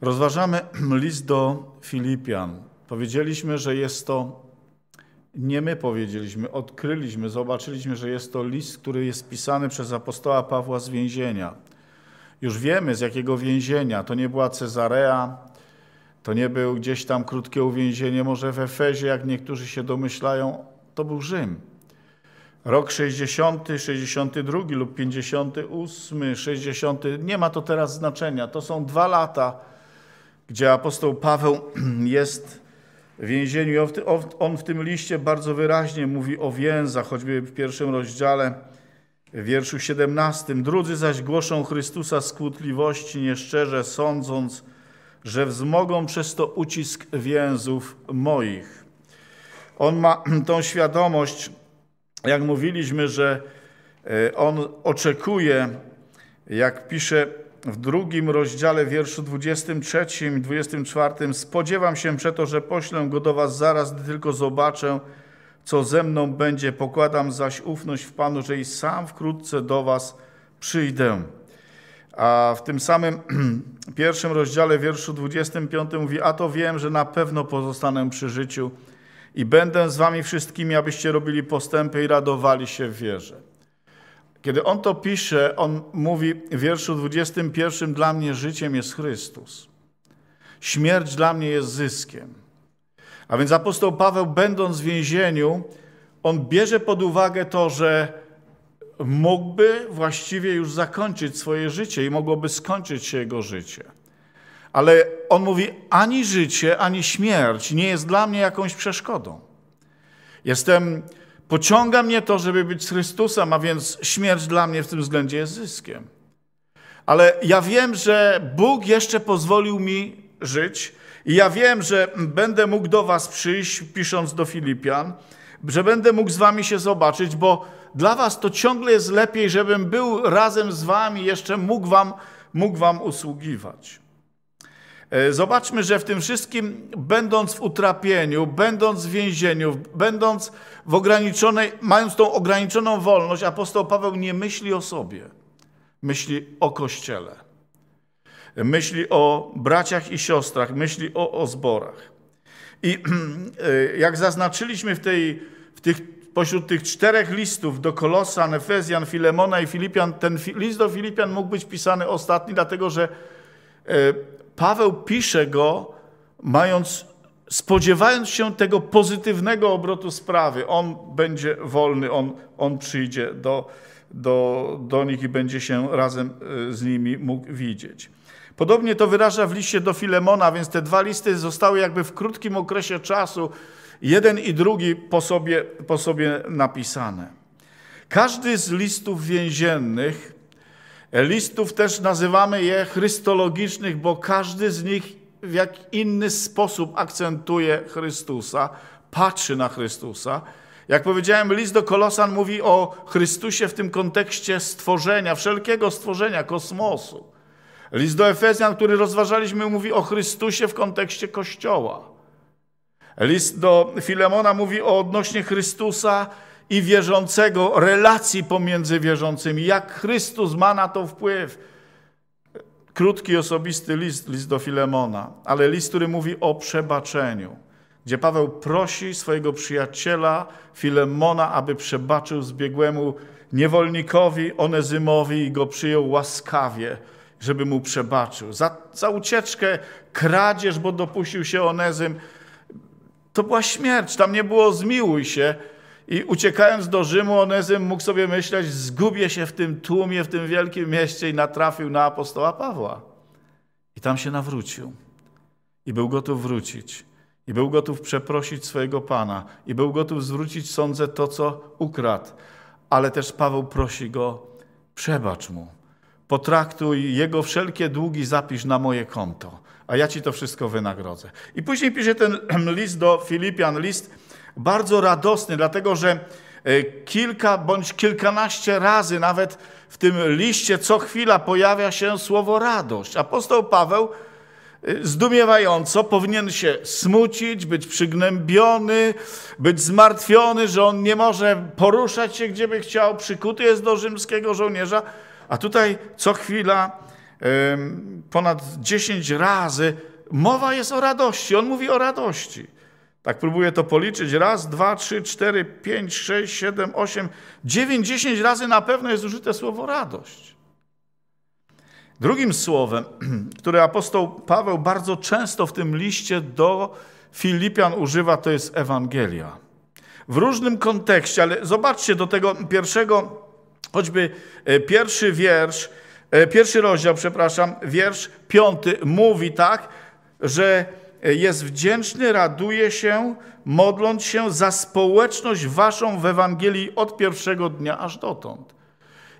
Rozważamy list do Filipian. Powiedzieliśmy, że jest to, nie my powiedzieliśmy, odkryliśmy, zobaczyliśmy, że jest to list, który jest pisany przez apostoła Pawła z więzienia. Już wiemy z jakiego więzienia. To nie była Cezarea, to nie był gdzieś tam krótkie uwięzienie, może w Efezie, jak niektórzy się domyślają, to był Rzym. Rok 60, 62 lub 58, 60, nie ma to teraz znaczenia. To są dwa lata gdzie apostoł Paweł jest w więzieniu. On w tym liście bardzo wyraźnie mówi o więzach, choćby w pierwszym rozdziale, w wierszu 17. Drudzy zaś głoszą Chrystusa skutliwości, nieszczerze sądząc, że wzmogą przez to ucisk więzów moich. On ma tą świadomość, jak mówiliśmy, że e, on oczekuje, jak pisze w drugim rozdziale, wierszu 23 i 24, spodziewam się przeto, że poślę go do was zaraz, gdy tylko zobaczę, co ze mną będzie. Pokładam zaś ufność w Panu, że i sam wkrótce do was przyjdę. A w tym samym pierwszym rozdziale, wierszu 25 mówi, a to wiem, że na pewno pozostanę przy życiu i będę z wami wszystkimi, abyście robili postępy i radowali się w wierze. Kiedy on to pisze, on mówi w wierszu 21: Dla mnie życiem jest Chrystus. Śmierć dla mnie jest zyskiem. A więc apostoł Paweł, będąc w więzieniu, on bierze pod uwagę to, że mógłby właściwie już zakończyć swoje życie i mogłoby skończyć się jego życie. Ale on mówi: Ani życie, ani śmierć nie jest dla mnie jakąś przeszkodą. Jestem Pociąga mnie to, żeby być z Chrystusem, a więc śmierć dla mnie w tym względzie jest zyskiem. Ale ja wiem, że Bóg jeszcze pozwolił mi żyć i ja wiem, że będę mógł do Was przyjść, pisząc do Filipian, że będę mógł z Wami się zobaczyć, bo dla Was to ciągle jest lepiej, żebym był razem z Wami, jeszcze mógł Wam, mógł wam usługiwać. E, zobaczmy, że w tym wszystkim, będąc w utrapieniu, będąc w więzieniu, będąc w ograniczonej, mając tą ograniczoną wolność, apostoł Paweł nie myśli o sobie, myśli o Kościele, myśli o braciach i siostrach, myśli o, o zborach. I e, jak zaznaczyliśmy w, tej, w tych, pośród tych czterech listów do Kolosa, Efezjan, Filemona i Filipian, ten list do Filipian mógł być pisany ostatni, dlatego że e, Paweł pisze go, mając, spodziewając się tego pozytywnego obrotu sprawy. On będzie wolny, on, on przyjdzie do, do, do nich i będzie się razem y, z nimi mógł widzieć. Podobnie to wyraża w liście do Filemona, więc te dwa listy zostały jakby w krótkim okresie czasu, jeden i drugi po sobie, po sobie napisane. Każdy z listów więziennych Listów też nazywamy je chrystologicznych, bo każdy z nich w jak inny sposób akcentuje Chrystusa, patrzy na Chrystusa. Jak powiedziałem, list do Kolosan mówi o Chrystusie w tym kontekście stworzenia, wszelkiego stworzenia, kosmosu. List do Efezjan, który rozważaliśmy, mówi o Chrystusie w kontekście Kościoła. List do Filemona mówi o odnośnie Chrystusa i wierzącego, relacji pomiędzy wierzącymi, jak Chrystus ma na to wpływ. Krótki, osobisty list, list do Filemona, ale list, który mówi o przebaczeniu, gdzie Paweł prosi swojego przyjaciela Filemona, aby przebaczył zbiegłemu niewolnikowi Onezymowi i go przyjął łaskawie, żeby mu przebaczył. Za, za ucieczkę, kradzież, bo dopuścił się Onezym, to była śmierć, tam nie było zmiłuj się, i uciekając do Rzymu, Onezym mógł sobie myśleć, zgubię się w tym tłumie, w tym wielkim mieście i natrafił na apostoła Pawła. I tam się nawrócił. I był gotów wrócić. I był gotów przeprosić swojego Pana. I był gotów zwrócić sądzę to, co ukradł. Ale też Paweł prosi go, przebacz mu. Potraktuj jego wszelkie długi, zapisz na moje konto. A ja ci to wszystko wynagrodzę. I później pisze ten list do Filipian, list bardzo radosny, dlatego że e, kilka bądź kilkanaście razy nawet w tym liście co chwila pojawia się słowo radość. Apostoł Paweł e, zdumiewająco powinien się smucić, być przygnębiony, być zmartwiony, że on nie może poruszać się gdzie by chciał, przykuty jest do rzymskiego żołnierza, a tutaj co chwila ponad dziesięć razy mowa jest o radości. On mówi o radości. Tak próbuję to policzyć. Raz, dwa, trzy, cztery, pięć, sześć, siedem, osiem, dziewięć, dziesięć razy na pewno jest użyte słowo radość. Drugim słowem, które apostoł Paweł bardzo często w tym liście do Filipian używa, to jest Ewangelia. W różnym kontekście, ale zobaczcie do tego pierwszego, choćby e, pierwszy wiersz, e, pierwszy rozdział, przepraszam, wiersz piąty mówi tak, że jest wdzięczny, raduje się, modląc się za społeczność waszą w Ewangelii od pierwszego dnia aż dotąd.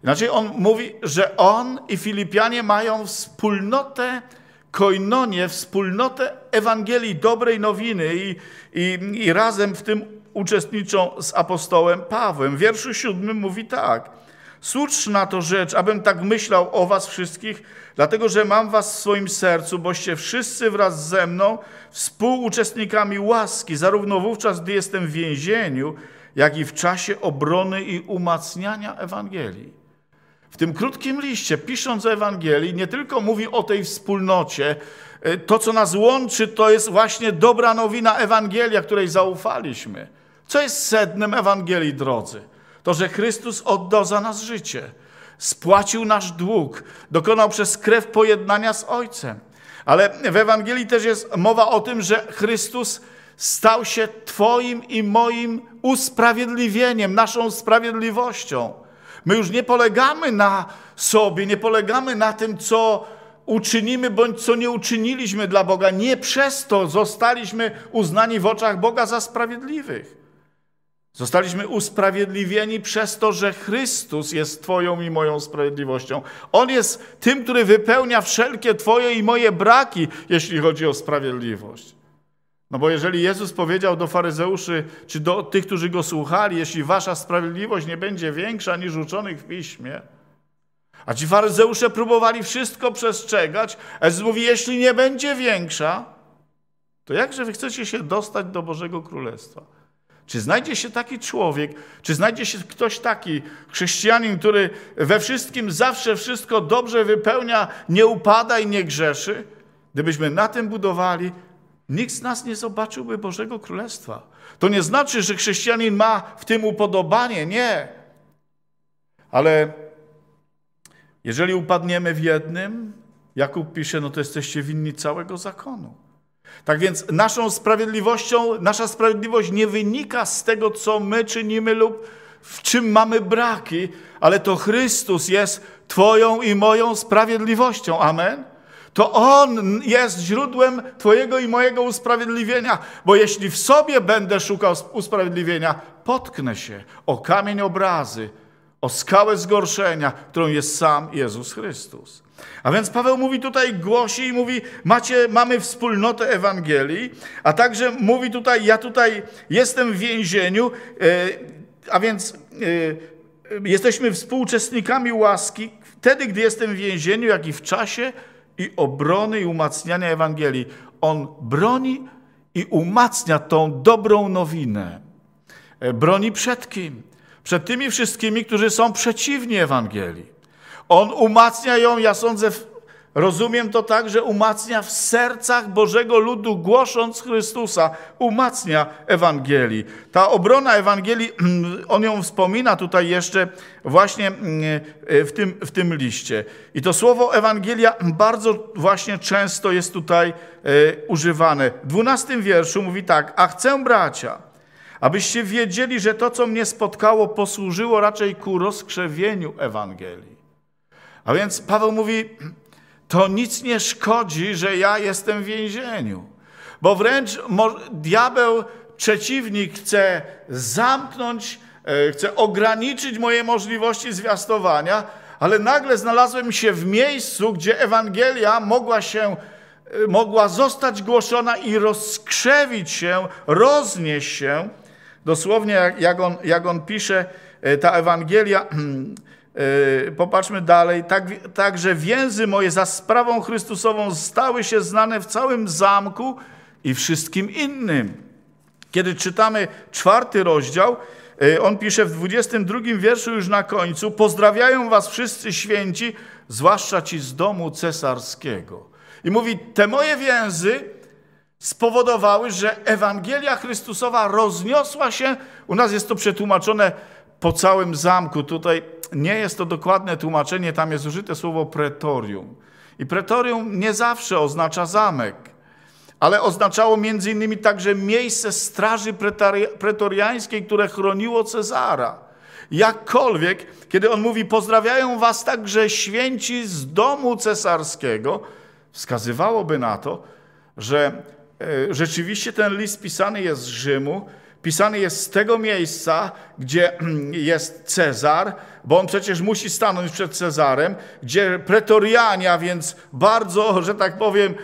Inaczej on mówi, że on i Filipianie mają wspólnotę, koinonie, wspólnotę Ewangelii dobrej nowiny i, i, i razem w tym uczestniczą z apostołem Pawłem. W wierszu siódmym mówi tak – Słuszna to rzecz, abym tak myślał o was wszystkich, dlatego że mam was w swoim sercu, boście wszyscy wraz ze mną współuczestnikami łaski, zarówno wówczas, gdy jestem w więzieniu, jak i w czasie obrony i umacniania Ewangelii. W tym krótkim liście, pisząc o Ewangelii, nie tylko mówi o tej wspólnocie, e, to, co nas łączy, to jest właśnie dobra nowina Ewangelia, której zaufaliśmy. Co jest sednem Ewangelii, drodzy? to, że Chrystus oddał za nas życie, spłacił nasz dług, dokonał przez krew pojednania z Ojcem. Ale w Ewangelii też jest mowa o tym, że Chrystus stał się Twoim i moim usprawiedliwieniem, naszą sprawiedliwością. My już nie polegamy na sobie, nie polegamy na tym, co uczynimy bądź co nie uczyniliśmy dla Boga. Nie przez to zostaliśmy uznani w oczach Boga za sprawiedliwych. Zostaliśmy usprawiedliwieni przez to, że Chrystus jest Twoją i moją sprawiedliwością. On jest tym, który wypełnia wszelkie Twoje i moje braki, jeśli chodzi o sprawiedliwość. No bo jeżeli Jezus powiedział do faryzeuszy, czy do tych, którzy go słuchali, jeśli wasza sprawiedliwość nie będzie większa niż uczonych w piśmie, a ci faryzeusze próbowali wszystko przestrzegać, a Jezus mówi, jeśli nie będzie większa, to jakże wy chcecie się dostać do Bożego Królestwa? Czy znajdzie się taki człowiek, czy znajdzie się ktoś taki, chrześcijanin, który we wszystkim zawsze wszystko dobrze wypełnia, nie upada i nie grzeszy? Gdybyśmy na tym budowali, nikt z nas nie zobaczyłby Bożego Królestwa. To nie znaczy, że chrześcijanin ma w tym upodobanie, nie. Ale jeżeli upadniemy w jednym, Jakub pisze, no to jesteście winni całego zakonu. Tak więc naszą sprawiedliwością, nasza sprawiedliwość nie wynika z tego, co my czynimy lub w czym mamy braki, ale to Chrystus jest Twoją i moją sprawiedliwością. Amen. To On jest źródłem Twojego i mojego usprawiedliwienia, bo jeśli w sobie będę szukał usprawiedliwienia, potknę się o kamień obrazy, o skałę zgorszenia, którą jest sam Jezus Chrystus. A więc Paweł mówi tutaj, głosi i mówi, macie, mamy wspólnotę Ewangelii, a także mówi tutaj, ja tutaj jestem w więzieniu, e, a więc e, jesteśmy współczesnikami łaski wtedy, gdy jestem w więzieniu, jak i w czasie i obrony i umacniania Ewangelii. On broni i umacnia tą dobrą nowinę. E, broni przed kim? przed tymi wszystkimi, którzy są przeciwni Ewangelii. On umacnia ją, ja sądzę, rozumiem to tak, że umacnia w sercach Bożego ludu, głosząc Chrystusa, umacnia Ewangelii. Ta obrona Ewangelii, on ją wspomina tutaj jeszcze właśnie mm, e, w tym, w tym liście. I to słowo Ewangelia bardzo właśnie często jest tutaj e, używane. W dwunastym wierszu mówi tak, a chcę bracia, abyście wiedzieli, że to, co mnie spotkało, posłużyło raczej ku rozkrzewieniu Ewangelii. A więc Paweł mówi, to nic nie szkodzi, że ja jestem w więzieniu, bo wręcz diabeł, przeciwnik chce zamknąć, e, chce ograniczyć moje możliwości zwiastowania, ale nagle znalazłem się w miejscu, gdzie Ewangelia mogła się e, mogła zostać głoszona i rozkrzewić się, roznieść się, Dosłownie, jak, on, jak on pisze, e, ta Ewangelia, e, popatrzmy dalej, tak, także więzy moje za sprawą Chrystusową stały się znane w całym zamku i wszystkim innym. Kiedy czytamy czwarty rozdział, e, on pisze w 22 wierszu już na końcu: Pozdrawiają was wszyscy święci, zwłaszcza ci z domu cesarskiego. I mówi: Te moje więzy spowodowały, że Ewangelia Chrystusowa rozniosła się. U nas jest to przetłumaczone po całym zamku. Tutaj nie jest to dokładne tłumaczenie, tam jest użyte słowo pretorium. I pretorium nie zawsze oznacza zamek, ale oznaczało między innymi także miejsce straży pretoriańskiej, które chroniło Cezara. Jakkolwiek, kiedy on mówi, pozdrawiają was także święci z domu cesarskiego, wskazywałoby na to, że E, rzeczywiście ten list pisany jest z Rzymu, pisany jest z tego miejsca, gdzie mm, jest Cezar, bo on przecież musi stanąć przed Cezarem, gdzie pretoriania, więc bardzo, że tak powiem, e,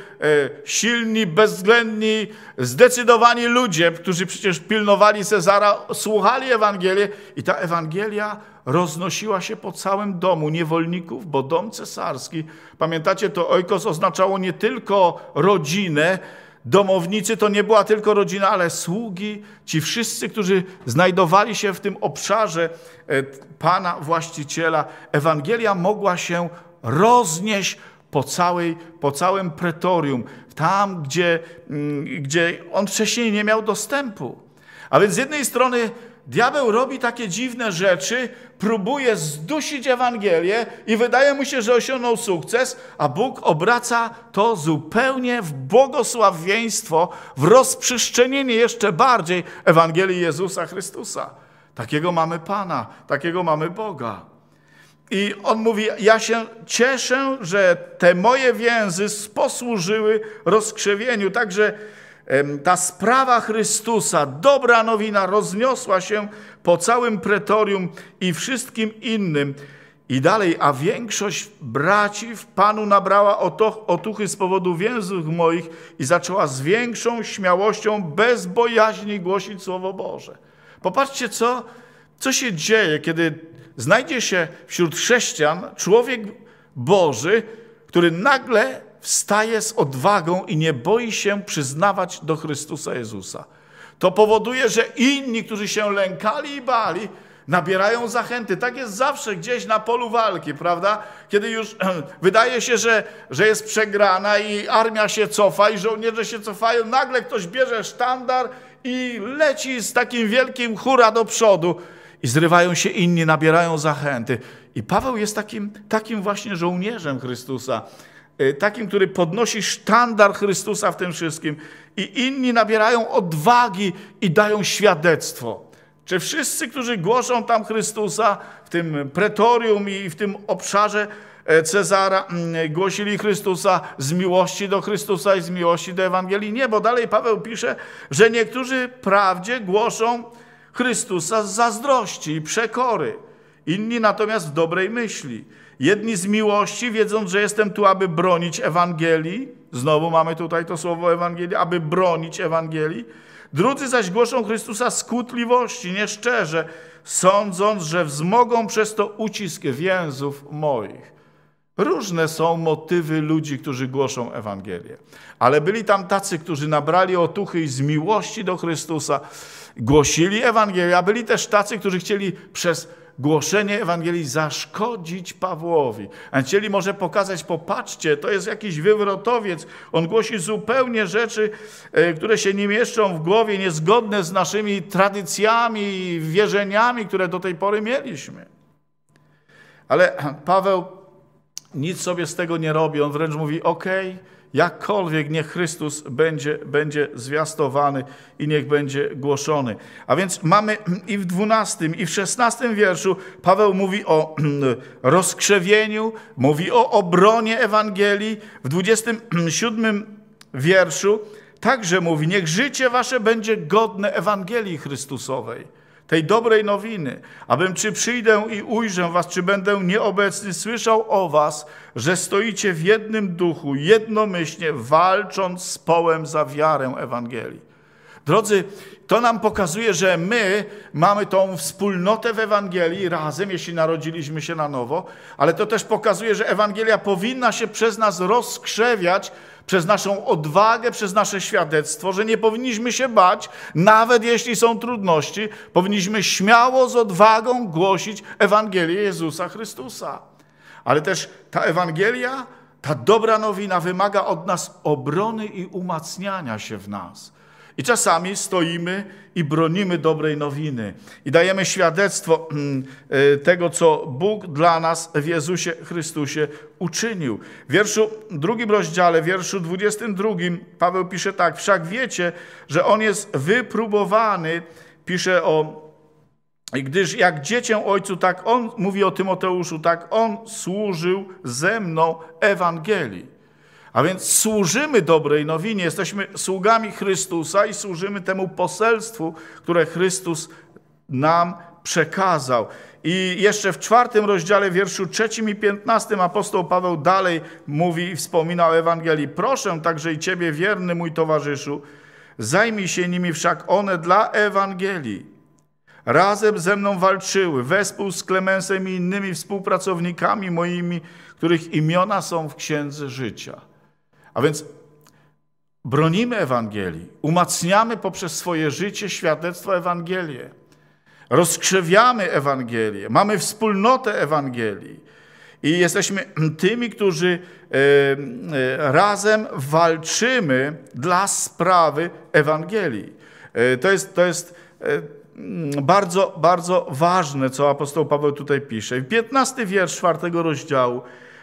silni, bezwzględni, zdecydowani ludzie, którzy przecież pilnowali Cezara, słuchali Ewangelię i ta Ewangelia roznosiła się po całym domu niewolników, bo dom cesarski, pamiętacie, to ojkos oznaczało nie tylko rodzinę, domownicy to nie była tylko rodzina, ale sługi, ci wszyscy, którzy znajdowali się w tym obszarze e, pana właściciela. Ewangelia mogła się roznieść po, całej, po całym pretorium, tam, gdzie, mm, gdzie on wcześniej nie miał dostępu. A więc z jednej strony Diabeł robi takie dziwne rzeczy, próbuje zdusić Ewangelię i wydaje mu się, że osiągnął sukces, a Bóg obraca to zupełnie w błogosławieństwo, w rozprzestrzenienie jeszcze bardziej Ewangelii Jezusa Chrystusa. Takiego mamy Pana, takiego mamy Boga. I on mówi: Ja się cieszę, że te moje więzy posłużyły rozkrzewieniu, także ta sprawa Chrystusa, dobra nowina, rozniosła się po całym pretorium i wszystkim innym. I dalej, a większość braci w Panu nabrała otuchy z powodu więzów moich i zaczęła z większą śmiałością, bez bojaźni głosić Słowo Boże. Popatrzcie, co, co się dzieje, kiedy znajdzie się wśród chrześcijan człowiek Boży, który nagle wstaje z odwagą i nie boi się przyznawać do Chrystusa Jezusa. To powoduje, że inni, którzy się lękali i bali, nabierają zachęty. Tak jest zawsze gdzieś na polu walki, prawda? Kiedy już wydaje się, że, że jest przegrana i armia się cofa i żołnierze się cofają, nagle ktoś bierze sztandar i leci z takim wielkim hura do przodu. I zrywają się inni, nabierają zachęty. I Paweł jest takim, takim właśnie żołnierzem Chrystusa. Y, takim, który podnosi sztandar Chrystusa w tym wszystkim, i inni nabierają odwagi i dają świadectwo. Czy wszyscy, którzy głoszą tam Chrystusa w tym pretorium i w tym obszarze e, Cezara, mm, głosili Chrystusa z miłości do Chrystusa i z miłości do Ewangelii? Nie, bo dalej Paweł pisze, że niektórzy prawdzie głoszą Chrystusa z zazdrości i przekory, inni natomiast w dobrej myśli. Jedni z miłości, wiedząc, że jestem tu, aby bronić Ewangelii. Znowu mamy tutaj to słowo Ewangelii, aby bronić Ewangelii. Drudzy zaś głoszą Chrystusa skutliwości, nieszczerze, sądząc, że wzmogą przez to ucisk więzów moich. Różne są motywy ludzi, którzy głoszą Ewangelię. Ale byli tam tacy, którzy nabrali otuchy i z miłości do Chrystusa głosili Ewangelię, a byli też tacy, którzy chcieli przez głoszenie Ewangelii zaszkodzić Pawłowi. A chcieli może pokazać, popatrzcie, to jest jakiś wywrotowiec, on głosi zupełnie rzeczy, e, które się nie mieszczą w głowie, niezgodne z naszymi tradycjami i wierzeniami, które do tej pory mieliśmy. Ale Paweł nic sobie z tego nie robi, on wręcz mówi, okej, okay, jakkolwiek niech Chrystus będzie, będzie zwiastowany i niech będzie głoszony. A więc mamy i w 12, i w 16 wierszu Paweł mówi o rozkrzewieniu, mówi o obronie Ewangelii. W 27 wierszu także mówi, niech życie wasze będzie godne Ewangelii Chrystusowej tej dobrej nowiny, abym czy przyjdę i ujrzę was, czy będę nieobecny, słyszał o was, że stoicie w jednym duchu, jednomyślnie walcząc z połem za wiarę Ewangelii. Drodzy, to nam pokazuje, że my mamy tą wspólnotę w Ewangelii razem, jeśli narodziliśmy się na nowo, ale to też pokazuje, że Ewangelia powinna się przez nas rozkrzewiać, przez naszą odwagę, przez nasze świadectwo, że nie powinniśmy się bać, nawet jeśli są trudności, powinniśmy śmiało z odwagą głosić Ewangelię Jezusa Chrystusa. Ale też ta Ewangelia ta dobra nowina wymaga od nas obrony i umacniania się w nas. I czasami stoimy i bronimy dobrej nowiny i dajemy świadectwo mm, e, tego, co Bóg dla nas w Jezusie Chrystusie uczynił. W wierszu drugim rozdziale, wierszu 22 Paweł pisze tak, wszak wiecie, że On jest wypróbowany, pisze o gdyż jak dziecię ojcu, tak on, mówi o Tymoteuszu, tak on służył ze mną Ewangelii. A więc służymy dobrej nowinie, jesteśmy sługami Chrystusa i służymy temu poselstwu, które Chrystus nam przekazał. I jeszcze w czwartym rozdziale, wierszu trzecim i piętnastym, apostoł Paweł dalej mówi i wspomina o Ewangelii. Proszę także i ciebie, wierny mój towarzyszu, zajmij się nimi wszak one dla Ewangelii. Razem ze mną walczyły, wespół z Klemensem i innymi współpracownikami moimi, których imiona są w Księdze Życia. A więc bronimy Ewangelii, umacniamy poprzez swoje życie świadectwo Ewangelię, rozkrzewiamy Ewangelię, mamy wspólnotę Ewangelii i jesteśmy tymi, którzy e, e, razem walczymy dla sprawy Ewangelii. E, to jest, to jest bardzo, bardzo ważne, co apostoł Paweł tutaj pisze. 15 wiersz czwartego rozdziału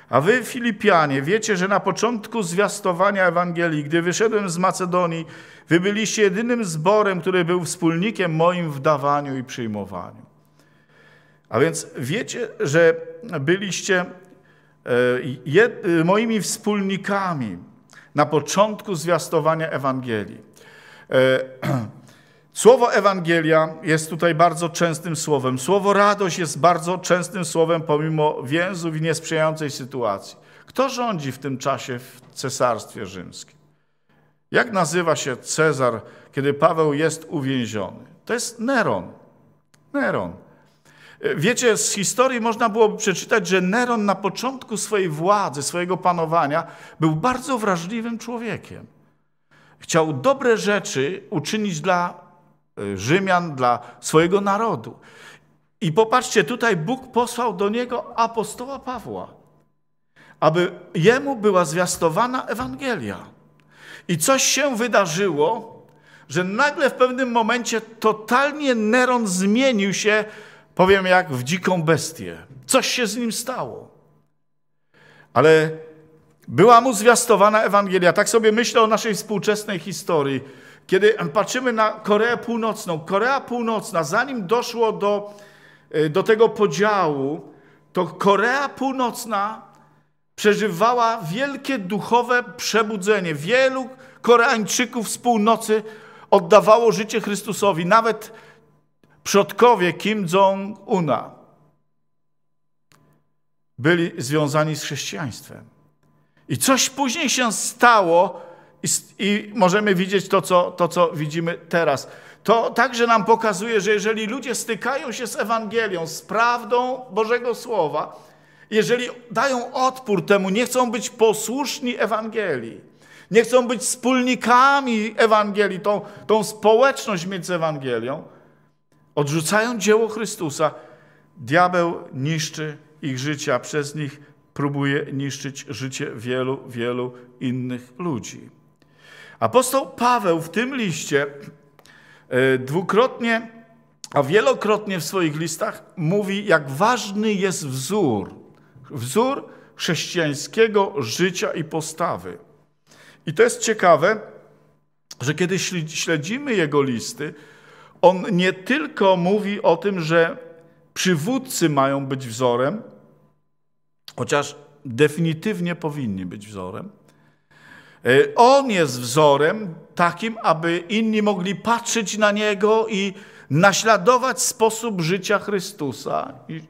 a wy, Filipianie, wiecie, że na początku zwiastowania Ewangelii, gdy wyszedłem z Macedonii, wy byliście jedynym zborem, który był wspólnikiem moim w dawaniu i przyjmowaniu. A więc wiecie, że byliście e, e, moimi wspólnikami na początku zwiastowania Ewangelii. E, Słowo Ewangelia jest tutaj bardzo częstym słowem. Słowo radość jest bardzo częstym słowem pomimo więzów i niesprzyjającej sytuacji. Kto rządzi w tym czasie w Cesarstwie Rzymskim? Jak nazywa się Cezar, kiedy Paweł jest uwięziony? To jest Neron. Neron. Wiecie, z historii można byłoby przeczytać, że Neron na początku swojej władzy, swojego panowania, był bardzo wrażliwym człowiekiem. Chciał dobre rzeczy uczynić dla Y, Rzymian, dla swojego narodu. I popatrzcie, tutaj Bóg posłał do niego apostoła Pawła, aby jemu była zwiastowana Ewangelia. I coś się wydarzyło, że nagle w pewnym momencie totalnie Neron zmienił się, powiem jak w dziką bestię. Coś się z nim stało. Ale była mu zwiastowana Ewangelia. Tak sobie myślę o naszej współczesnej historii kiedy patrzymy na Koreę Północną, Korea Północna, zanim doszło do, e, do tego podziału, to Korea Północna przeżywała wielkie duchowe przebudzenie. Wielu Koreańczyków z północy oddawało życie Chrystusowi, nawet przodkowie Kim Jong-una byli związani z chrześcijaństwem. I coś później się stało, i, I, możemy widzieć to co, to, co widzimy teraz. To także nam pokazuje, że jeżeli ludzie stykają się z Ewangelią, z prawdą Bożego Słowa, jeżeli dają odpór temu, nie chcą być posłuszni Ewangelii, nie chcą być wspólnikami Ewangelii, tą, tą społeczność między Ewangelią, odrzucają dzieło Chrystusa, diabeł niszczy ich życie, a przez nich próbuje niszczyć życie wielu, wielu innych ludzi. Apostoł Paweł w tym liście e, dwukrotnie, a wielokrotnie w swoich listach mówi, jak ważny jest wzór. Wzór chrześcijańskiego życia i postawy. I to jest ciekawe, że kiedy śledzimy jego listy, on nie tylko mówi o tym, że przywódcy mają być wzorem, chociaż definitywnie powinni być wzorem, Y, on jest wzorem takim, aby inni mogli patrzeć na Niego i naśladować sposób życia Chrystusa, i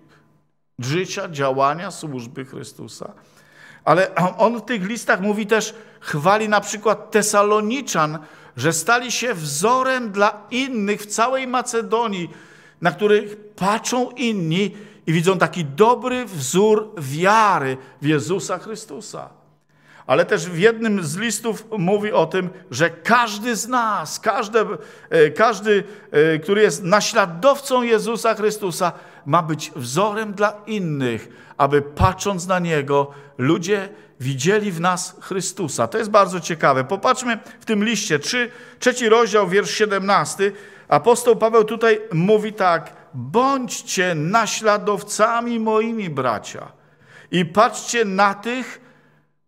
życia, działania, służby Chrystusa. Ale on w tych listach mówi też, chwali na przykład Tesaloniczan, że stali się wzorem dla innych w całej Macedonii, na których patrzą inni i widzą taki dobry wzór wiary w Jezusa Chrystusa ale też w jednym z listów mówi o tym, że każdy z nas, e, każdy, każdy e, który jest naśladowcą Jezusa Chrystusa, ma być wzorem dla innych, aby patrząc na Niego, ludzie widzieli w nas Chrystusa. To jest bardzo ciekawe. Popatrzmy w tym liście, 3, trzeci rozdział, wiersz 17. Apostoł Paweł tutaj mówi tak, bądźcie naśladowcami moimi bracia i patrzcie na tych,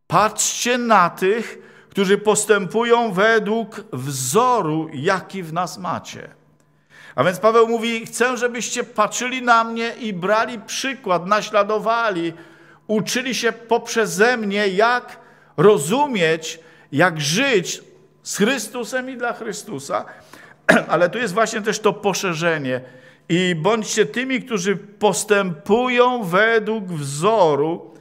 Patrzcie na tych, którzy postępują według wzoru, jaki w nas macie. A więc Paweł mówi: Chcę, żebyście patrzyli na mnie i brali przykład, naśladowali, uczyli się poprzeze mnie, jak rozumieć, jak żyć z Chrystusem i dla Chrystusa. Ale tu jest właśnie też to poszerzenie. I bądźcie tymi, którzy postępują według wzoru,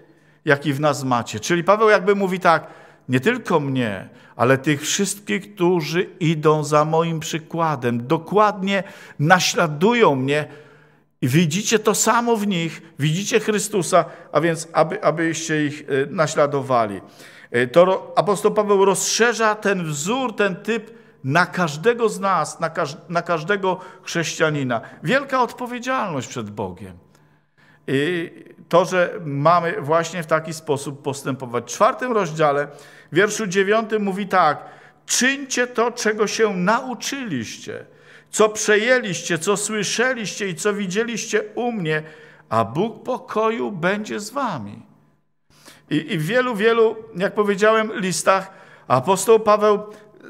jaki w nas macie. Czyli Paweł jakby mówi tak, nie tylko mnie, ale tych wszystkich, którzy idą za moim przykładem, dokładnie naśladują mnie i widzicie to samo w nich, widzicie Chrystusa, a więc aby, abyście ich e, naśladowali. E, to apostoł Paweł rozszerza ten wzór, ten typ na każdego z nas, na, każ na każdego chrześcijanina. Wielka odpowiedzialność przed Bogiem. I to, że mamy właśnie w taki sposób postępować. W czwartym rozdziale, wierszu dziewiątym mówi tak: czyńcie to, czego się nauczyliście, co przejęliście, co słyszeliście i co widzieliście u mnie, a Bóg pokoju będzie z wami. I, i w wielu, wielu, jak powiedziałem, listach apostoł Paweł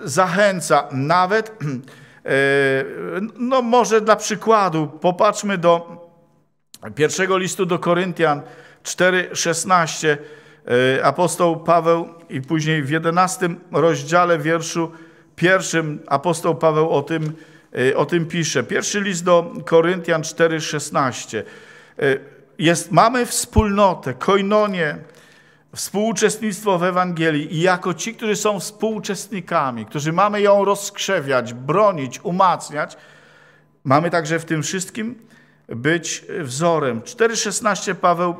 zachęca, nawet, e, no może dla przykładu, popatrzmy do Pierwszego listu do Koryntian 4:16 e, apostoł Paweł i później w 11 rozdziale wierszu pierwszym apostoł Paweł o tym, e, o tym pisze. Pierwszy list do Koryntian 4:16. E, mamy wspólnotę, koinonie, współuczestnictwo w Ewangelii i jako ci, którzy są współuczestnikami, którzy mamy ją rozkrzewiać, bronić, umacniać, mamy także w tym wszystkim być wzorem. 4,16 Paweł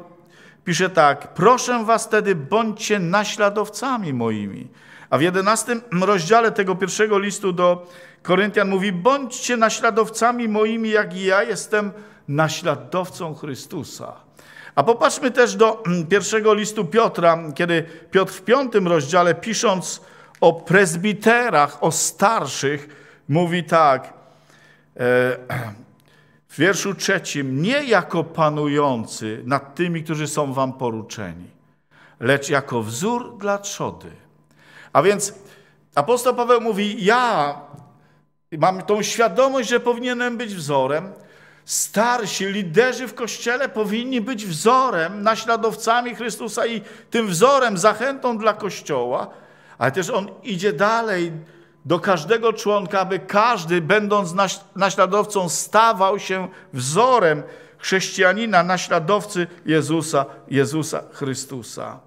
pisze tak: Proszę was tedy, bądźcie naśladowcami moimi. A w 11 rozdziale tego pierwszego listu do Koryntian mówi: Bądźcie naśladowcami moimi, jak i ja jestem naśladowcą Chrystusa. A popatrzmy też do mm, pierwszego listu Piotra, kiedy Piotr w piątym rozdziale, pisząc o prezbiterach, o starszych, mówi tak. E, w wierszu trzecim, nie jako panujący nad tymi, którzy są wam poruczeni, lecz jako wzór dla trzody. A więc apostoł Paweł mówi, ja mam tą świadomość, że powinienem być wzorem, starsi, liderzy w Kościele powinni być wzorem, naśladowcami Chrystusa i tym wzorem, zachętą dla Kościoła, ale też on idzie dalej, do każdego członka, aby każdy, będąc naśladowcą, stawał się wzorem chrześcijanina, naśladowcy Jezusa, Jezusa Chrystusa.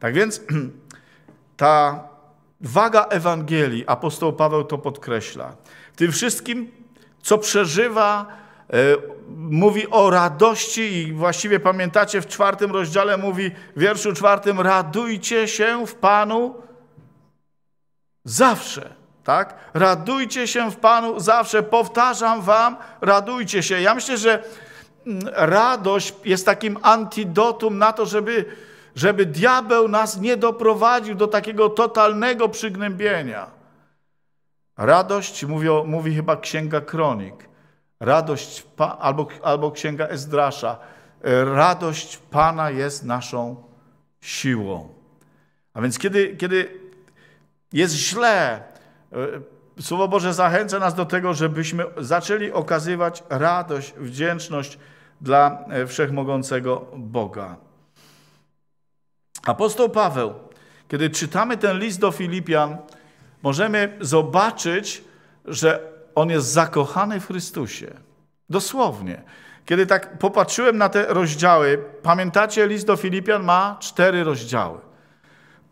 Tak więc ta waga Ewangelii, apostoł Paweł to podkreśla. W tym wszystkim, co przeżywa, e, mówi o radości i właściwie pamiętacie w czwartym rozdziale mówi w wierszu czwartym radujcie się w Panu, Zawsze, tak? Radujcie się w Panu zawsze. Powtarzam Wam, radujcie się. Ja myślę, że mm, radość jest takim antidotum na to, żeby, żeby diabeł nas nie doprowadził do takiego totalnego przygnębienia. Radość, mówi, mówi chyba Księga Kronik, radość albo, albo Księga Ezdrasza, radość Pana jest naszą siłą. A więc kiedy, kiedy jest źle. E, Słowo Boże zachęca nas do tego, żebyśmy zaczęli okazywać radość, wdzięczność dla e, wszechmogącego Boga. Apostoł Paweł, kiedy czytamy ten list do Filipian, możemy zobaczyć, że on jest zakochany w Chrystusie. Dosłownie. Kiedy tak popatrzyłem na te rozdziały, pamiętacie, list do Filipian ma cztery rozdziały.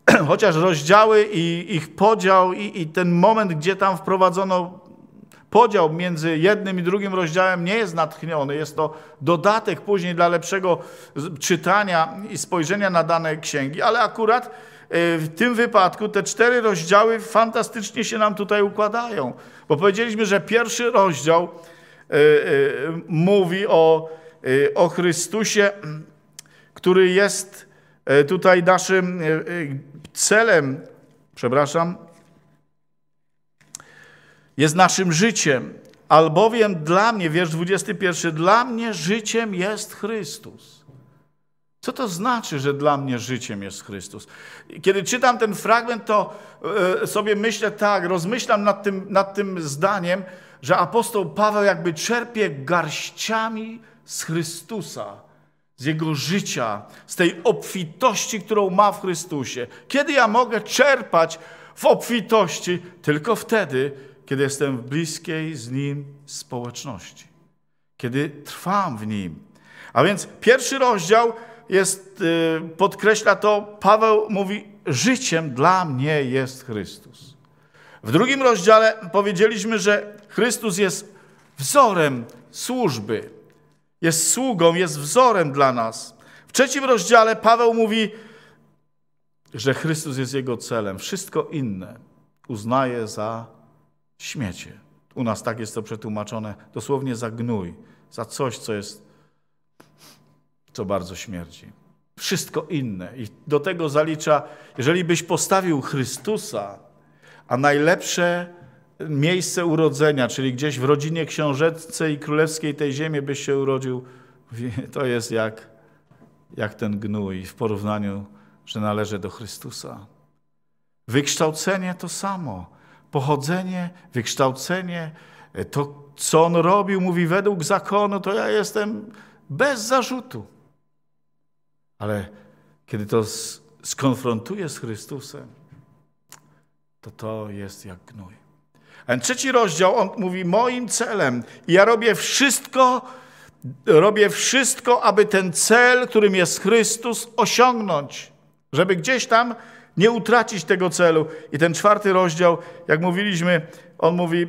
chociaż rozdziały i ich podział i, i ten moment, gdzie tam wprowadzono podział między jednym i drugim rozdziałem nie jest natchniony. Jest to dodatek później dla lepszego czytania i spojrzenia na dane księgi, ale akurat y, w tym wypadku te cztery rozdziały fantastycznie się nam tutaj układają, bo powiedzieliśmy, że pierwszy rozdział y, y, mówi o, o Chrystusie, który jest E, tutaj naszym e, e, celem, przepraszam, jest naszym życiem. Albowiem dla mnie, wiersz 21, dla mnie życiem jest Chrystus. Co to znaczy, że dla mnie życiem jest Chrystus? Kiedy czytam ten fragment, to sobie myślę tak, rozmyślam nad tym, nad tym zdaniem, że apostoł Paweł jakby czerpie garściami z Chrystusa z Jego życia, z tej obfitości, którą ma w Chrystusie. Kiedy ja mogę czerpać w obfitości? Tylko wtedy, kiedy jestem w bliskiej z Nim społeczności, kiedy trwam w Nim. A więc pierwszy rozdział jest, y, podkreśla to, Paweł mówi, życiem dla mnie jest Chrystus. W drugim rozdziale powiedzieliśmy, że Chrystus jest wzorem służby, jest sługą, jest wzorem dla nas. W trzecim rozdziale Paweł mówi, że Chrystus jest jego celem. Wszystko inne uznaje za śmiecie. U nas tak jest to przetłumaczone dosłownie za gnój, za coś, co jest, co bardzo śmierdzi. Wszystko inne. I do tego zalicza, jeżeli byś postawił Chrystusa, a najlepsze miejsce urodzenia, czyli gdzieś w rodzinie i królewskiej tej ziemi byś się urodził, to jest jak, jak ten gnój w porównaniu, że należy do Chrystusa. Wykształcenie to samo. Pochodzenie, wykształcenie, to co on robił, mówi według zakonu, to ja jestem bez zarzutu. Ale kiedy to skonfrontuje z Chrystusem, to to jest jak gnój. Ten trzeci rozdział, on mówi moim celem. Ja robię wszystko, robię wszystko, aby ten cel, którym jest Chrystus, osiągnąć. Żeby gdzieś tam nie utracić tego celu. I ten czwarty rozdział, jak mówiliśmy, on mówi, e,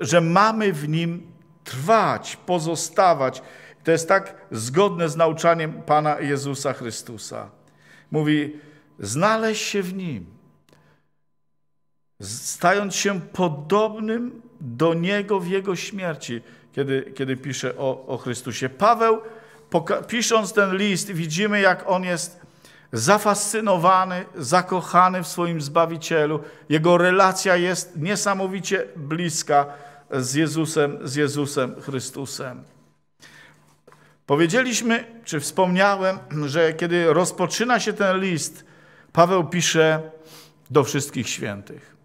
że mamy w nim trwać, pozostawać. To jest tak zgodne z nauczaniem Pana Jezusa Chrystusa. Mówi, znaleźć się w nim stając się podobnym do Niego w Jego śmierci, kiedy, kiedy pisze o, o Chrystusie. Paweł, pisząc ten list, widzimy, jak on jest zafascynowany, zakochany w swoim Zbawicielu. Jego relacja jest niesamowicie bliska z Jezusem, z Jezusem Chrystusem. Powiedzieliśmy, czy wspomniałem, że kiedy rozpoczyna się ten list, Paweł pisze do wszystkich świętych.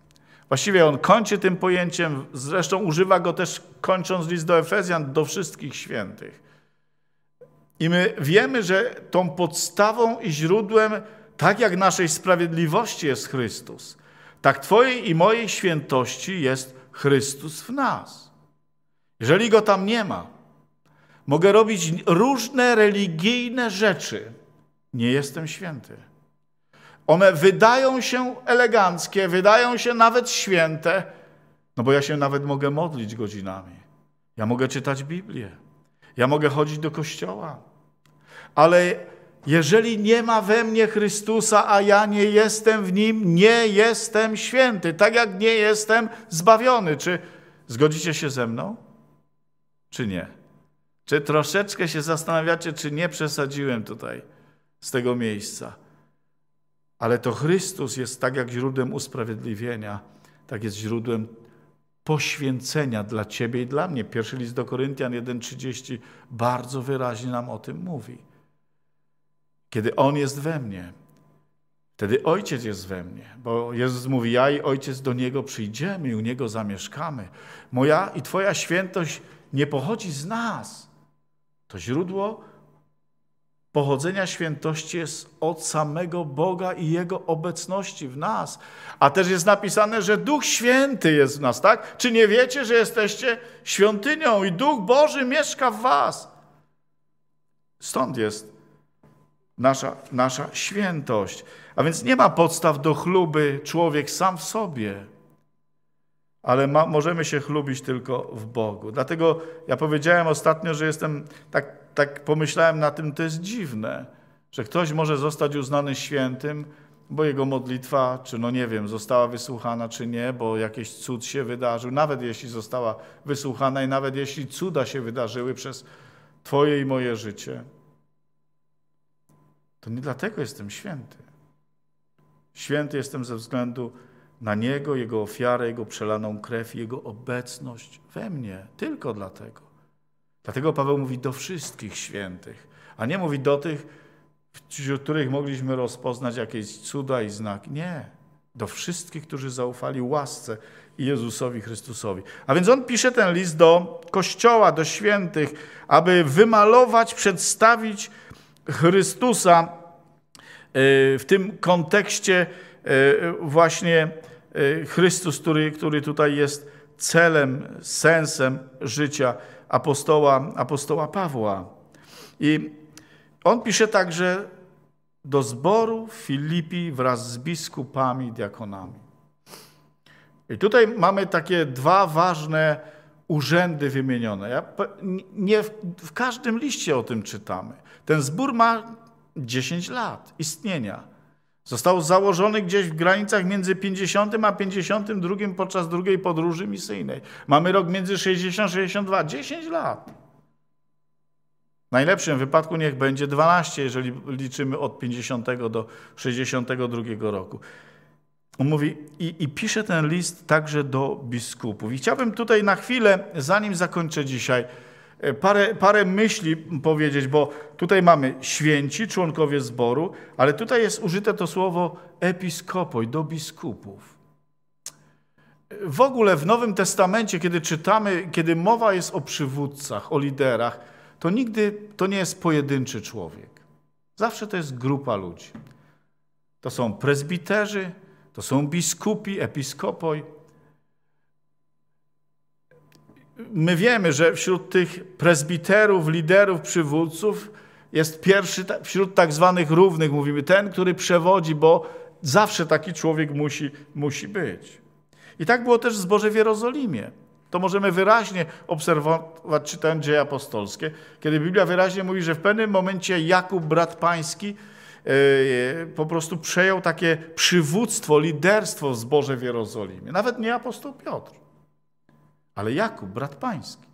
Właściwie on kończy tym pojęciem, zresztą używa go też kończąc list do Efezjan, do wszystkich świętych. I my wiemy, że tą podstawą i źródłem, tak jak naszej sprawiedliwości jest Chrystus, tak Twojej i mojej świętości jest Chrystus w nas. Jeżeli go tam nie ma, mogę robić różne religijne rzeczy. Nie jestem święty. One wydają się eleganckie, wydają się nawet święte, no bo ja się nawet mogę modlić godzinami. Ja mogę czytać Biblię. Ja mogę chodzić do kościoła. Ale jeżeli nie ma we mnie Chrystusa, a ja nie jestem w nim, nie jestem święty, tak jak nie jestem zbawiony. Czy zgodzicie się ze mną? Czy nie? Czy troszeczkę się zastanawiacie, czy nie przesadziłem tutaj z tego miejsca? Ale to Chrystus jest tak jak źródłem usprawiedliwienia, tak jest źródłem poświęcenia dla Ciebie i dla mnie. Pierwszy list do Koryntian 1,30 bardzo wyraźnie nam o tym mówi. Kiedy On jest we mnie, wtedy Ojciec jest we mnie, bo Jezus mówi, ja i Ojciec do Niego przyjdziemy i u Niego zamieszkamy. Moja i Twoja świętość nie pochodzi z nas. To źródło pochodzenia świętości jest od samego Boga i Jego obecności w nas. A też jest napisane, że Duch Święty jest w nas, tak? Czy nie wiecie, że jesteście świątynią i Duch Boży mieszka w Was? Stąd jest nasza, nasza świętość. A więc nie ma podstaw do chluby człowiek sam w sobie, ale ma, możemy się chlubić tylko w Bogu. Dlatego ja powiedziałem ostatnio, że jestem tak tak pomyślałem na tym, to jest dziwne, że ktoś może zostać uznany świętym, bo jego modlitwa, czy no nie wiem, została wysłuchana, czy nie, bo jakiś cud się wydarzył, nawet jeśli została wysłuchana i nawet jeśli cuda się wydarzyły przez Twoje i moje życie. To nie dlatego jestem święty. Święty jestem ze względu na Niego, Jego ofiarę, Jego przelaną krew, Jego obecność we mnie. Tylko dlatego. Dlatego Paweł mówi do wszystkich świętych, a nie mówi do tych, wśród których mogliśmy rozpoznać jakieś cuda i znaki. Nie. Do wszystkich, którzy zaufali łasce Jezusowi Chrystusowi. A więc on pisze ten list do kościoła, do świętych, aby wymalować, przedstawić Chrystusa e, w tym kontekście e, właśnie e, Chrystus, który, który tutaj jest celem, sensem życia apostoła, apostoła Pawła. I on pisze także do zboru Filipi wraz z biskupami, diakonami. I tutaj mamy takie dwa ważne urzędy wymienione. Ja, nie w, w każdym liście o tym czytamy. Ten zbór ma 10 lat istnienia. Został założony gdzieś w granicach między 50 a 52 podczas drugiej podróży misyjnej. Mamy rok między 60 a 62, 10 lat. W najlepszym wypadku niech będzie 12, jeżeli liczymy od 50 do 62 roku. On mówi i, i, pisze ten list także do biskupów. I chciałbym tutaj na chwilę, zanim zakończę dzisiaj, parę, parę myśli powiedzieć, bo tutaj mamy święci, członkowie zboru, ale tutaj jest użyte to słowo episkopoj, do biskupów. W ogóle w Nowym Testamencie, kiedy czytamy, kiedy mowa jest o przywódcach, o liderach, to nigdy to nie jest pojedynczy człowiek. Zawsze to jest grupa ludzi. To są prezbiterzy, to są biskupi, episkopoj, my wiemy, że wśród tych prezbiterów, liderów, przywódców jest pierwszy wśród tak zwanych równych, mówimy, ten, który przewodzi, bo zawsze taki człowiek musi, musi być. I tak było też w zborze w Jerozolimie. To możemy wyraźnie obserwować, czytając dzieje apostolskie, kiedy Biblia wyraźnie mówi, że w pewnym momencie Jakub, brat pański, e, po prostu przejął takie przywództwo, liderstwo w zborze w Jerozolimie. Nawet nie apostoł Piotr ale Jakub, brat pański.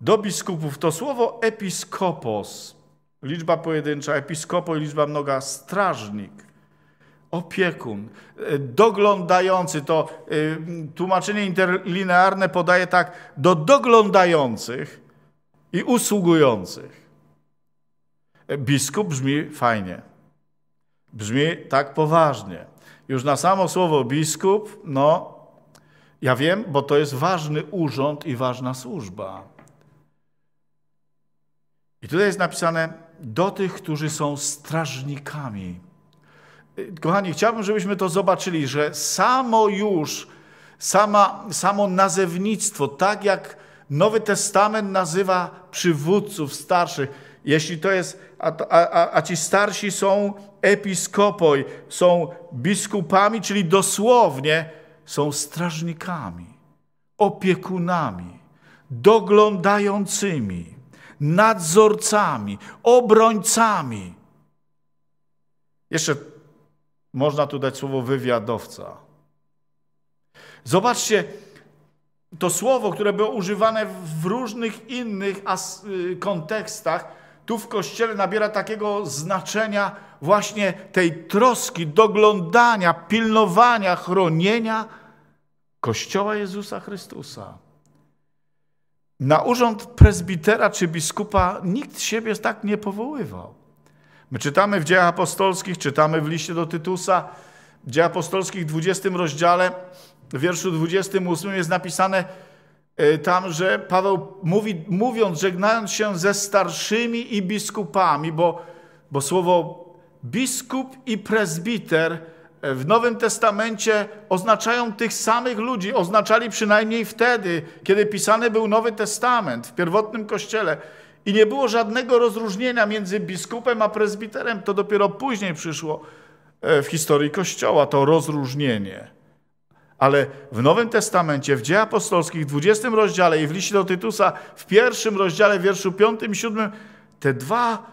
Do biskupów to słowo episkopos, liczba pojedyncza, episkopo i liczba mnoga, strażnik, opiekun, e, doglądający. To e, tłumaczenie interlinearne podaje tak, do doglądających i usługujących. E, biskup brzmi fajnie, brzmi tak poważnie. Już na samo słowo biskup, no ja wiem, bo to jest ważny urząd i ważna służba. I tutaj jest napisane do tych, którzy są strażnikami. Y, kochani, chciałbym, żebyśmy to zobaczyli, że samo już, sama, samo nazewnictwo, tak jak Nowy Testament nazywa przywódców starszych, jeśli to jest, a, a, a, ci starsi są episkopoj, są biskupami, czyli dosłownie są strażnikami, opiekunami, doglądającymi, nadzorcami, obrońcami. Jeszcze można tu dać słowo wywiadowca. Zobaczcie, to słowo, które było używane w różnych innych y, kontekstach, tu w kościele nabiera takiego znaczenia właśnie tej troski, doglądania, pilnowania, chronienia Kościoła Jezusa Chrystusa. Na urząd prezbitera czy biskupa nikt siebie tak nie powoływał. My czytamy w Dziejach Apostolskich, czytamy w liście do Tytusa, w Dziejach Apostolskich w 20 rozdziale, w wierszu 28 jest napisane e, tam, że Paweł mówi, mówiąc, żegnając się ze starszymi i biskupami, bo, bo słowo biskup i prezbiter w Nowym Testamencie oznaczają tych samych ludzi, oznaczali przynajmniej wtedy, kiedy pisany był Nowy Testament w pierwotnym kościele. I nie było żadnego rozróżnienia między biskupem a prezbiterem. To dopiero później przyszło e, w historii Kościoła to rozróżnienie. Ale w Nowym Testamencie, w dziejach Apostolskich, w 20 rozdziale i w liście do Tytusa, w pierwszym rozdziale, w wierszu 5 i 7, te dwa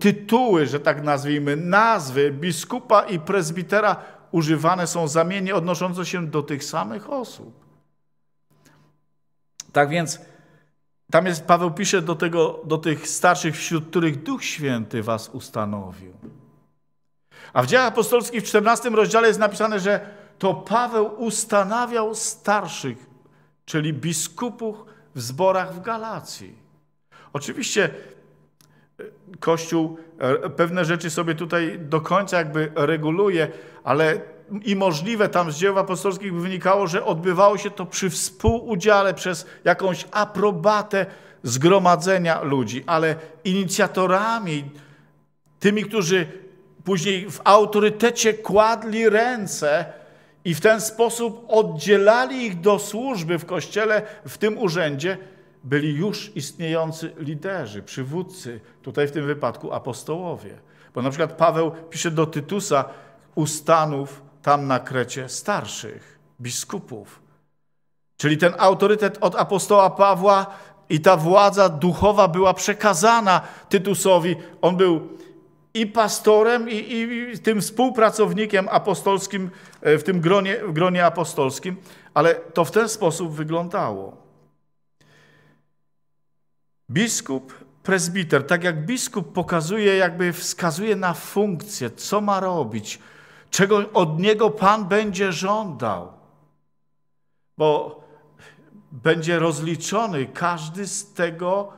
tytuły, że tak nazwijmy, nazwy biskupa i prezbitera używane są zamiennie odnoszące się do tych samych osób. Tak więc tam jest, Paweł pisze do, tego, do tych starszych, wśród których Duch Święty was ustanowił. A w dziejach apostolskich w 14 rozdziale jest napisane, że to Paweł ustanawiał starszych, czyli biskupów w zborach w Galacji. Oczywiście Kościół e, pewne rzeczy sobie tutaj do końca jakby reguluje, ale i możliwe tam z dzieł apostolskich wynikało, że odbywało się to przy współudziale przez jakąś aprobatę zgromadzenia ludzi, ale inicjatorami, tymi, którzy później w autorytecie kładli ręce i w ten sposób oddzielali ich do służby w kościele, w tym urzędzie, byli już istniejący liderzy, przywódcy, tutaj w tym wypadku apostołowie. Bo na przykład Paweł pisze do Tytusa ustanów tam na Krecie starszych, biskupów. Czyli ten autorytet od apostoła Pawła i ta władza duchowa była przekazana Tytusowi. On był i pastorem, i, i tym współpracownikiem apostolskim e, w tym gronie, w gronie apostolskim, ale to w ten sposób wyglądało. Biskup, prezbiter, tak jak biskup pokazuje, jakby wskazuje na funkcję, co ma robić, czego od niego Pan będzie żądał. Bo będzie rozliczony każdy z tego,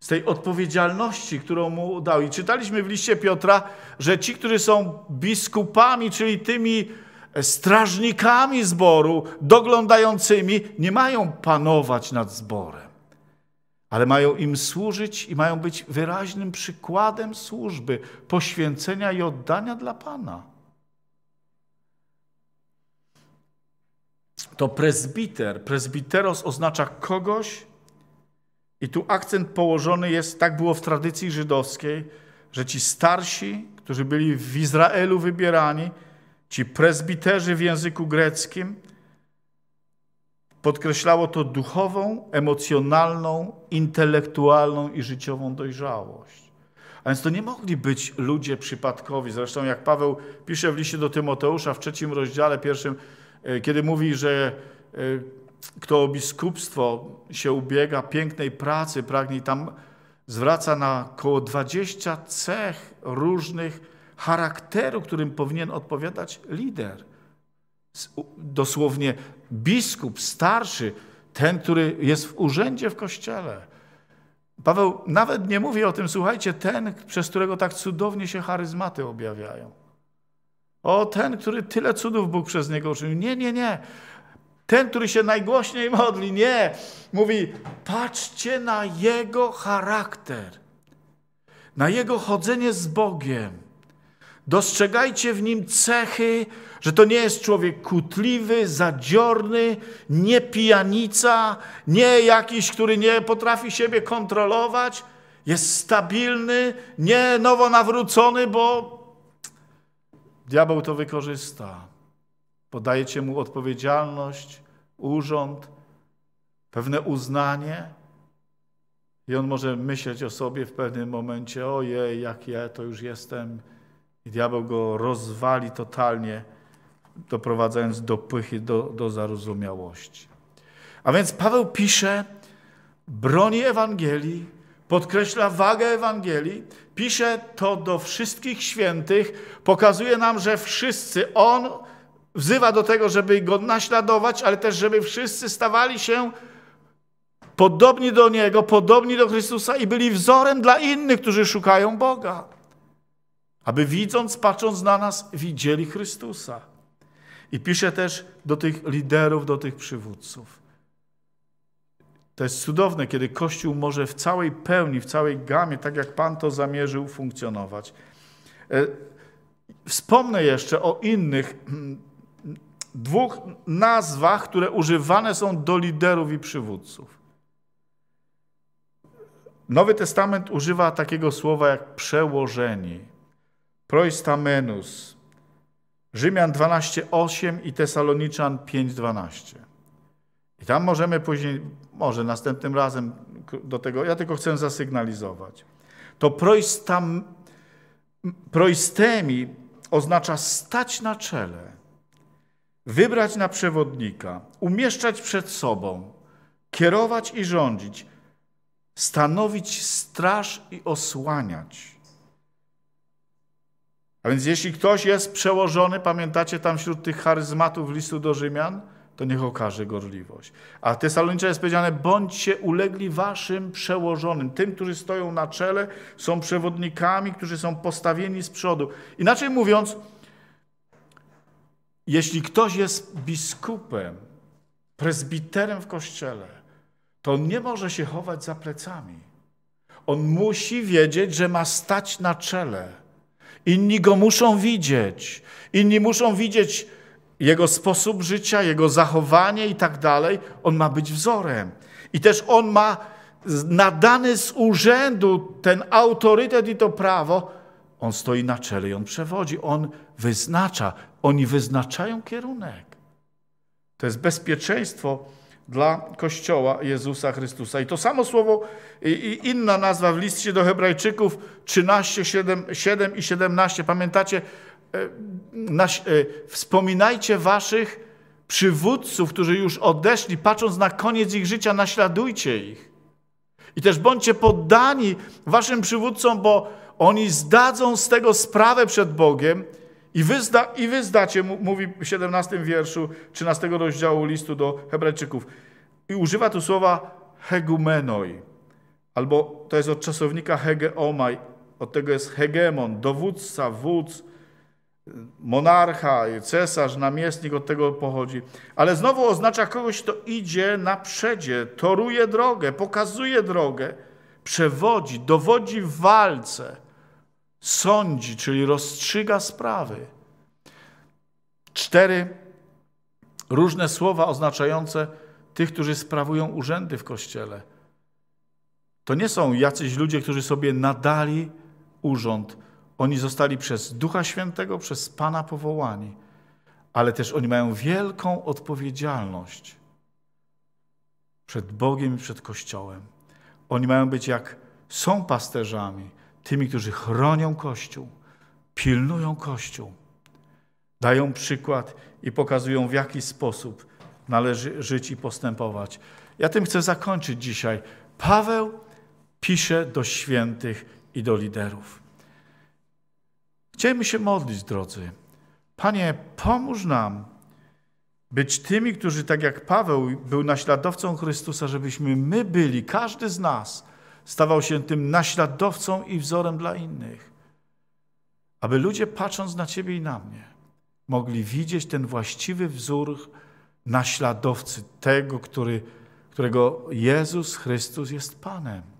z tej odpowiedzialności, którą mu dał. I czytaliśmy w liście Piotra, że ci, którzy są biskupami, czyli tymi strażnikami zboru, doglądającymi, nie mają panować nad zborem ale mają im służyć i mają być wyraźnym przykładem służby, poświęcenia i oddania dla Pana. To prezbiter. Prezbiteros oznacza kogoś, i tu akcent położony jest, tak było w tradycji żydowskiej, że ci starsi, którzy byli w Izraelu wybierani, ci prezbiterzy w języku greckim, Podkreślało to duchową, emocjonalną, intelektualną i życiową dojrzałość. A więc to nie mogli być ludzie przypadkowi. Zresztą jak Paweł pisze w liście do Tymoteusza w trzecim rozdziale pierwszym, e, kiedy mówi, że e, kto o biskupstwo się ubiega, pięknej pracy pragnie, tam zwraca na około 20 cech różnych charakteru, którym powinien odpowiadać lider. Dosłownie biskup, starszy, ten, który jest w urzędzie w kościele. Paweł nawet nie mówi o tym, słuchajcie, ten, przez którego tak cudownie się charyzmaty objawiają. O ten, który tyle cudów Bóg przez niego uczynił. Nie, nie, nie. Ten, który się najgłośniej modli. Nie. Mówi, patrzcie na jego charakter, na jego chodzenie z Bogiem. Dostrzegajcie w nim cechy, że to nie jest człowiek kutliwy, zadziorny, nie pijanica, nie jakiś, który nie potrafi siebie kontrolować, jest stabilny, nie nowo nawrócony, bo diabeł to wykorzysta. Podajecie mu odpowiedzialność, urząd, pewne uznanie. I on może myśleć o sobie w pewnym momencie: ojej, jak ja to już jestem i diabeł go rozwali totalnie, doprowadzając do pychy, do, do zarozumiałości. A więc Paweł pisze, broni Ewangelii, podkreśla wagę Ewangelii, pisze to do wszystkich świętych, pokazuje nam, że wszyscy on wzywa do tego, żeby go naśladować, ale też, żeby wszyscy stawali się podobni do niego, podobni do Chrystusa i byli wzorem dla innych, którzy szukają Boga aby widząc, patrząc na nas, widzieli Chrystusa. I pisze też do tych liderów, do tych przywódców. To jest cudowne, kiedy Kościół może w całej pełni, w całej gamie, tak jak Pan to zamierzył, funkcjonować. E, wspomnę jeszcze o innych hmm, dwóch nazwach, które używane są do liderów i przywódców. Nowy Testament używa takiego słowa jak przełożeni proistamenus, Rzymian 12:8 i Tesaloniczan 5:12. I tam możemy później, może następnym razem do tego, ja tylko chcę zasygnalizować. To proistam, proistemi oznacza stać na czele, wybrać na przewodnika, umieszczać przed sobą, kierować i rządzić, stanowić straż i osłaniać. A więc jeśli ktoś jest przełożony, pamiętacie tam wśród tych charyzmatów listu do Rzymian, to niech okaże gorliwość. A Tesalonicza jest powiedziane, bądźcie ulegli waszym przełożonym, tym, którzy stoją na czele, są przewodnikami, którzy są postawieni z przodu. Inaczej mówiąc, jeśli ktoś jest biskupem, prezbiterem w kościele, to on nie może się chować za plecami. On musi wiedzieć, że ma stać na czele Inni go muszą widzieć. Inni muszą widzieć jego sposób życia, jego zachowanie i tak dalej. On ma być wzorem. I też on ma nadany z urzędu ten autorytet i to prawo. On stoi na czele i on przewodzi. On wyznacza. Oni wyznaczają kierunek. To jest bezpieczeństwo dla Kościoła Jezusa Chrystusa. I to samo słowo i inna nazwa w liście do Hebrajczyków 13, 7, 7 i 17. Pamiętacie, e, e, wspominajcie waszych przywódców, którzy już odeszli, patrząc na koniec ich życia, naśladujcie ich. I też bądźcie poddani waszym przywódcom, bo oni zdadzą z tego sprawę przed Bogiem i wy, zda, I wy zdacie, mówi w 17 wierszu 13 rozdziału listu do Hebrajczyków. I używa tu słowa hegumenoi, albo to jest od czasownika hegeomaj, od tego jest hegemon, dowódca, wódz, monarcha, cesarz, namiestnik, od tego pochodzi. Ale znowu oznacza kogoś, kto idzie na toruje drogę, pokazuje drogę, przewodzi, dowodzi w walce sądzi, czyli rozstrzyga sprawy. Cztery różne słowa oznaczające tych, którzy sprawują urzędy w kościele. To nie są jacyś ludzie, którzy sobie nadali urząd. Oni zostali przez Ducha Świętego, przez Pana powołani, ale też oni mają wielką odpowiedzialność przed Bogiem i przed Kościołem. Oni mają być jak są pasterzami tymi, którzy chronią Kościół, pilnują Kościół, dają przykład i pokazują, w jaki sposób należy żyć i postępować. Ja tym chcę zakończyć dzisiaj. Paweł pisze do świętych i do liderów. Chcielibyśmy się modlić, drodzy. Panie, pomóż nam być tymi, którzy tak jak Paweł był naśladowcą Chrystusa, żebyśmy my byli, każdy z nas, stawał się tym naśladowcą i wzorem dla innych. Aby ludzie patrząc na Ciebie i na mnie, mogli widzieć ten właściwy wzór naśladowcy tego, który, którego Jezus Chrystus jest Panem.